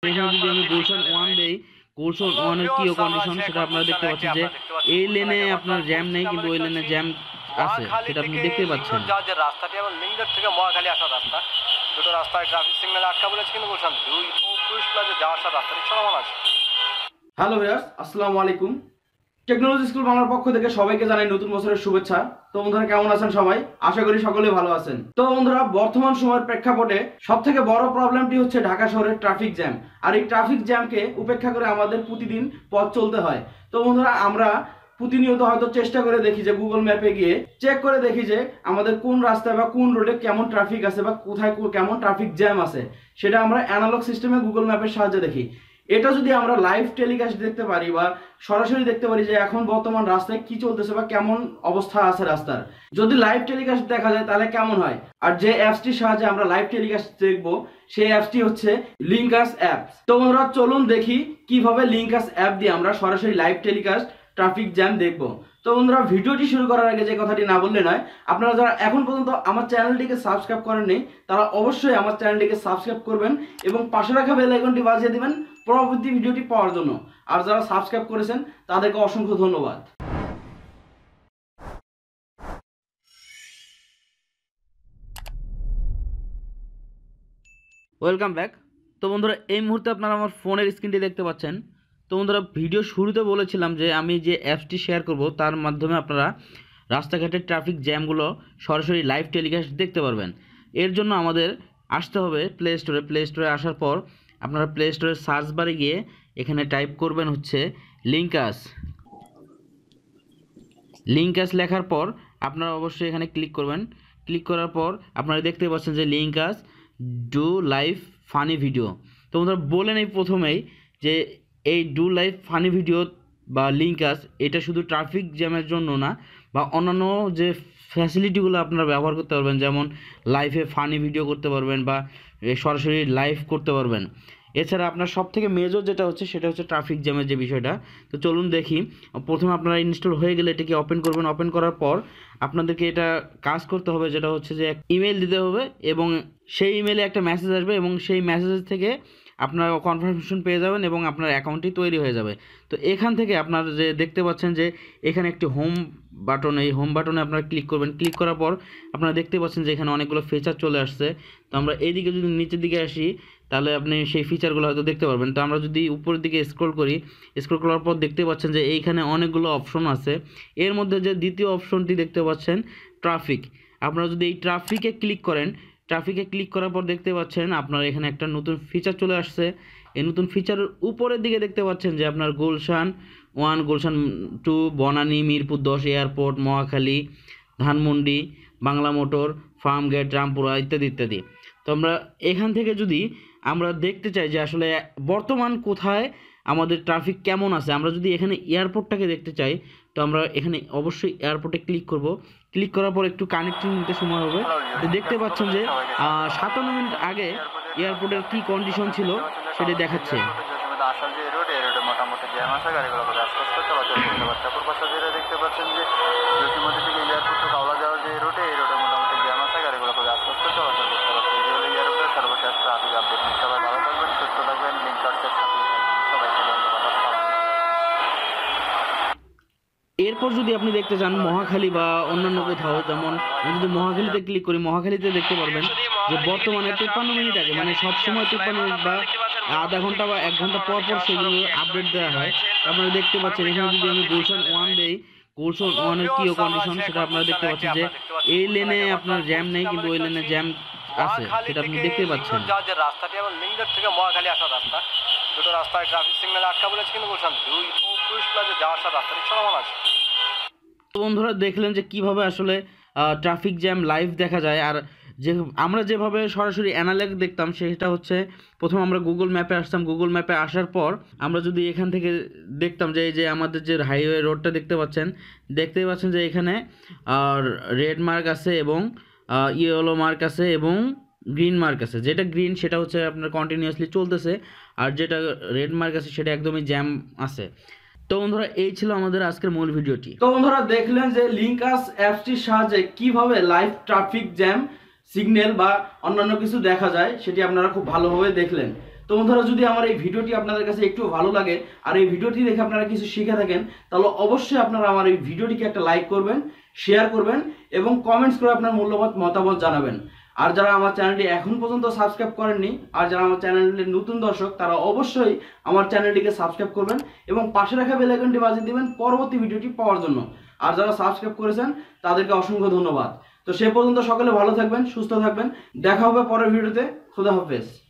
এখানে যে রাস্তাটি এবং লিঙ্গার থেকে মহাখালী আসার রাস্তা দুটো রাস্তায় ট্রাফিক সিগন্যাল আটকা বলেছে কিন্তু গুলশান দুই ও পুলিশ প্লাজে আছে হ্যালো ভিউয়ার্স আসসালামু আলাইকুম টেকনোলজি স্কুল বাংলার পক্ষ থেকে সবাইকে জানাই নতুন বছরের শুভেচ্ছা তো বন্ধুরা কেমন আছেন সবাই আশা করি সকলে ভালো আছেন তো বন্ধুরা বর্তমান সময়ের প্রেক্ষাপটে সব থেকে বড় প্রবলেমটি হচ্ছে ঢাকা শহরের ট্রাফিক জ্যাম আর এই ট্রাফিক জ্যামকে উপেক্ষা করে আমাদের প্রতিদিন পথ চলতে হয় তো বন্ধুরা আমরা প্রতিনিয়ত হয়তো চেষ্টা করে দেখি যে গুগল ম্যাপে গিয়ে চেক করে দেখি যে আমাদের কোন রাস্তায় বা কোন রোডে কেমন ট্রাফিক আছে বা কোথায় কেমন ট্রাফিক জ্যাম আছে সেটা আমরা অ্যানালগ সিস্টেমে গুগল ম্যাপের সাহায্যে দেখি এটা যদি আমরা লাইভ টেলিকাস্ট দেখতে পারি বা সরাসরি দেখতে পারি যে এখন বর্তমান রাস্তায় কি চলতেছে বা কেমন অবস্থা আছে রাস্তার যদি লাইভ টেলিকাস্ট দেখা যায় তাহলে কেমন হয় আর যে অ্যাপসটির সাহায্যে আমরা লাইভ টেলিকাস্ট দেখবো সেই অ্যাপসটি হচ্ছে লিঙ্কাস অ্যাপ তো আমরা চলুন দেখি কিভাবে লিঙ্কাস অ্যাপ দিয়ে আমরা সরাসরি লাইভ টেলিকাস্ট ট্রাফিক জ্যাম দেখব তো বন্ধুরা ভিডিওটি শুরু করার আগে যে কথাটি না বললে নয় আপনারা যারা এখন পর্যন্ত আমার চ্যানেলটিকে সাবস্ক্রাইব করেননি তারা অবশ্যই আমার চ্যানেলটিকে সাবস্ক্রাইব করবেন এবং পাশে রাখা বেলাইকনটি বাজিয়ে দেবেন পরবর্তী ভিডিওটি পাওয়ার জন্য আর যারা সাবস্ক্রাইব করেছেন তাদেরকে অসংখ্য ধন্যবাদ ওয়েলকাম ব্যাক তো বন্ধুরা এই মুহূর্তে আপনারা আমার ফোনের স্ক্রিনটি দেখতে পাচ্ছেন তো বন্ধুরা ভিডিও শুরুতে বলেছিলাম যে আমি যে অ্যাপসটি শেয়ার করব তার মাধ্যমে আপনারা রাস্তাঘাটের ট্রাফিক জ্যামগুলো সরাসরি লাইভ টেলিকাস্ট দেখতে পারবেন এর জন্য আমাদের আসতে হবে প্লে স্টোরে প্লে স্টোরে আসার পর আপনারা প্লে স্টোরে সার্চ বারে গিয়ে এখানে টাইপ করবেন হচ্ছে লিঙ্কাস লিঙ্কাস লেখার পর আপনারা অবশ্যই এখানে ক্লিক করবেন ক্লিক করার পর আপনারা দেখতে পাচ্ছেন যে link us do live funny video তো বন্ধুরা বলেন এই প্রথমেই যে এই ডু লাইভ ফানি ভিডিও বা লিঙ্ক আস এটা শুধু ট্রাফিক জ্যামের জন্য না বা অন্যান্য যে ফ্যাসিলিটিগুলো আপনারা ব্যবহার করতে পারবেন যেমন লাইভে ফানি ভিডিও করতে পারবেন বা সরাসরি লাইভ করতে পারবেন এছাড়া আপনার সব থেকে মেজর যেটা হচ্ছে সেটা হচ্ছে ট্রাফিক জ্যামের যে বিষয়টা তো চলুন দেখি প্রথমে আপনারা ইনস্টল হয়ে গেলে এটাকে ওপেন করবেন ওপেন করার পর আপনাদেরকে এটা কাজ করতে হবে যেটা হচ্ছে যে ইমেল দিতে হবে এবং সেই ইমেলে একটা মেসেজ আসবে এবং সেই মেসেজ থেকে আপনার কনফার্মেশন পেয়ে যাবেন এবং আপনার অ্যাকাউন্টটি তৈরি হয়ে যাবে তো এখান থেকে আপনার যে দেখতে পাচ্ছেন যে এখানে একটি হোম বাটন এই হোম বাটনে আপনারা ক্লিক করবেন ক্লিক করার পর আপনারা দেখতে পাচ্ছেন যে এখানে অনেকগুলো ফিচার চলে আসছে তো আমরা এইদিকে যদি নিচের দিকে আসি তাহলে আপনি সেই ফিচারগুলো হয়তো দেখতে পারবেন তো আমরা যদি উপরের দিকে স্ক্রল করি স্ক্রল করার পর দেখতে পাচ্ছেন যে এইখানে অনেকগুলো অপশন আছে এর মধ্যে যে দ্বিতীয় অপশনটি দেখতে পাচ্ছেন ট্রাফিক আপনারা যদি এই ট্রাফিকে ক্লিক করেন ট্রাফিকে ক্লিক করার পর দেখতে পাচ্ছেন আপনার এখানে একটা নতুন ফিচার চলে আসছে এই নতুন ফিচারের উপরের দিকে দেখতে পাচ্ছেন যে আপনার গুলশান ওয়ান গুলশান টু বনানী মিরপুর দশ airport Mohakhali Dhanmondi Bangla motor farm gate Rampura ইত্যাদি ইত্যাদি তো আমরা এখান থেকে যদি আমরা দেখতে চাই যে আসলে বর্তমান কোথায় আমাদের ট্রাফিক কেমন আছে আমরা যদি এখানে এয়ারপোর্টটাকে দেখতে চাই তো আমরা এখানে অবশ্যই এয়ারপোর্টে ক্লিক করব ক্লিক করার পর একটু কানেক্টিং নিতে সময় হবে তো দেখতে পাচ্ছেন যে সাতান্ন মিনিট আগে এয়ারপোর্টের কি কন্ডিশন ছিল সেটা দেখাচ্ছে মোটামুটি দেখতে পাচ্ছেন যে এরপর যদি আপনি দেখতে চান মহাখালী বা অন্যান্য কোথাও যেমন আমি যদি মহাখালীতে ক্লিক করি মহাখালীতে দেখতে পারবেন যে বর্তমানে তিপ্পান্ন মিনিট আগে মানে সবসময় তিপ্পান্ন মিনিট বা আধা ঘন্টা বা এক ঘন্টা পর পর সেগুলো আপডেট দেওয়া হয় আপনারা দেখতে পাচ্ছেন এখানে যদি আমি গুলশান ওয়ান দেই গুলশান ওয়ানের কী কন্ডিশন সেটা আপনারা দেখতে পাচ্ছেন যে এই লেনে আপনার জ্যাম নেই কিন্তু ওই লেনে জ্যাম আছে সেটা আপনি দেখতে পাচ্ছেন যে রাস্তাটি এবং থেকে মহাখালী আসার রাস্তা দুটো রাস্তায় ট্রাফিক সিগন্যাল আটকা বলেছে কিন্তু গুলশান দুই টুরিস্ট প্লাজা যাওয়া রাস্তাটি আছে বন্ধুরা দেখলেন যে কিভাবে আসলে ট্রাফিক জ্যাম লাইভ দেখা যায় আর যে আমরা যেভাবে সরাসরি অ্যানালেক দেখতাম সেটা হচ্ছে প্রথম আমরা গুগল ম্যাপে আসতাম গুগল ম্যাপে আসার পর আমরা যদি এখান থেকে দেখতাম যে এই যে আমাদের যে হাইওয়ে রোডটা দেখতে পাচ্ছেন দেখতেই পাচ্ছেন যে এখানে রেড মার্ক আছে এবং ইয়েলো মার্ক আছে এবং গ্রিন মার্ক আছে যেটা গ্রিন সেটা হচ্ছে আপনার কন্টিনিউয়াসলি চলতেছে আর যেটা রেড মার্ক আছে সেটা একদমই জ্যাম আছে তো বন্ধুরা এই ছিল আমাদের আজকের মূল ভিডিওটি তো বন্ধুরা দেখলেন যে লিঙ্কাস অ্যাপসটির সাহায্যে কিভাবে লাইভ ট্রাফিক জ্যাম সিগন্যাল বা অন্যান্য কিছু দেখা যায় সেটি আপনারা খুব ভালোভাবে দেখলেন তো বন্ধুরা যদি আমার এই ভিডিওটি আপনাদের কাছে একটু ভালো লাগে আর এই ভিডিওটি দেখে আপনারা কিছু শিখে থাকেন তাহলে অবশ্যই আপনারা আমার এই ভিডিওটিকে একটা লাইক করবেন শেয়ার করবেন এবং কমেন্টস করে আপনার মূল্যবান মতামত জানাবেন আর যারা আমার চ্যানেলটি এখন পর্যন্ত সাবস্ক্রাইব করেননি আর যারা আমার চ্যানেলের নতুন দর্শক তারা অবশ্যই আমার চ্যানেলটিকে সাবস্ক্রাইব করবেন এবং পাশে রাখা বেলাইকনটি বাজিয়ে দেবেন পরবর্তী ভিডিওটি পাওয়ার জন্য আর যারা সাবস্ক্রাইব করেছেন তাদেরকে অসংখ্য ধন্যবাদ তো সে পর্যন্ত সকলে ভালো থাকবেন সুস্থ থাকবেন দেখা হবে পরের ভিডিওতে খুদা হাফেজ